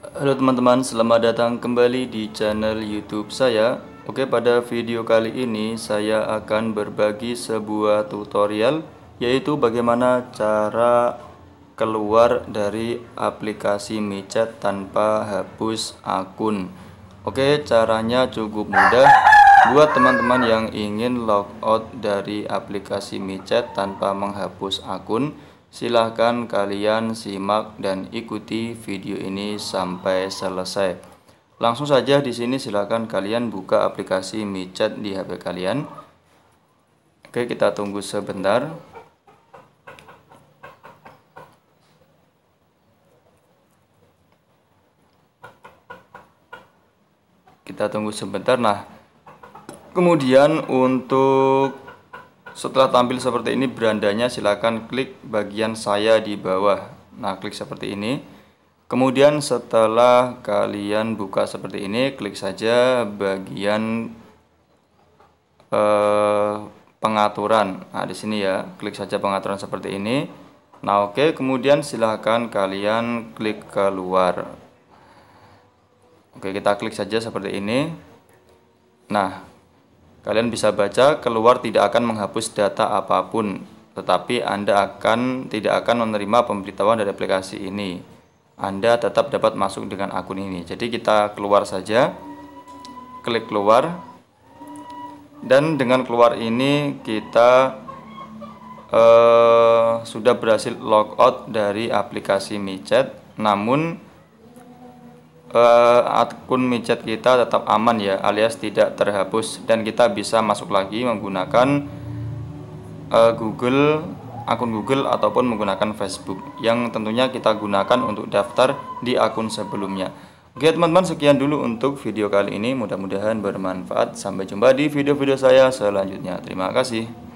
Halo teman-teman, selamat datang kembali di channel YouTube saya. Oke, pada video kali ini saya akan berbagi sebuah tutorial yaitu bagaimana cara keluar dari aplikasi MiChat tanpa hapus akun. Oke, caranya cukup mudah buat teman-teman yang ingin logout dari aplikasi MiChat tanpa menghapus akun Silahkan kalian simak dan ikuti video ini sampai selesai. Langsung saja di sini silahkan kalian buka aplikasi MiChat di HP kalian. Oke, kita tunggu sebentar. Kita tunggu sebentar. Nah, kemudian untuk setelah tampil seperti ini berandanya silakan klik bagian saya di bawah. Nah, klik seperti ini. Kemudian setelah kalian buka seperti ini, klik saja bagian eh, pengaturan. Nah, di sini ya, klik saja pengaturan seperti ini. Nah, oke, okay. kemudian silahkan kalian klik keluar. Oke, kita klik saja seperti ini. Nah, Kalian bisa baca keluar tidak akan menghapus data apapun, tetapi Anda akan tidak akan menerima pemberitahuan dari aplikasi ini. Anda tetap dapat masuk dengan akun ini. Jadi kita keluar saja. Klik keluar. Dan dengan keluar ini kita eh, sudah berhasil logout dari aplikasi MiChat. Namun uh, akun micat kita tetap aman ya alias tidak terhapus dan kita bisa masuk lagi menggunakan uh, Google akun Google ataupun menggunakan Facebook yang tentunya kita gunakan untuk daftar di akun sebelumnya. Oke teman-teman sekian dulu untuk video kali ini mudah-mudahan bermanfaat sampai jumpa di video-video saya selanjutnya. Terima kasih.